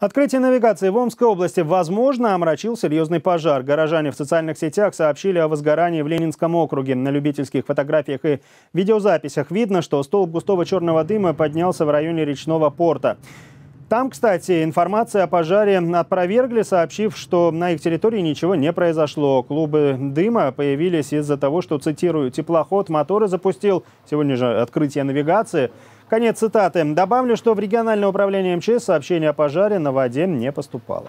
Открытие навигации в Омской области, возможно, омрачил серьезный пожар. Горожане в социальных сетях сообщили о возгорании в Ленинском округе. На любительских фотографиях и видеозаписях видно, что столб густого черного дыма поднялся в районе речного порта. Там, кстати, информация о пожаре опровергли, сообщив, что на их территории ничего не произошло. Клубы дыма появились из-за того, что, цитирую, теплоход моторы запустил. Сегодня же открытие навигации. Конец цитаты. Добавлю, что в региональное управление МЧС сообщение о пожаре на воде не поступало.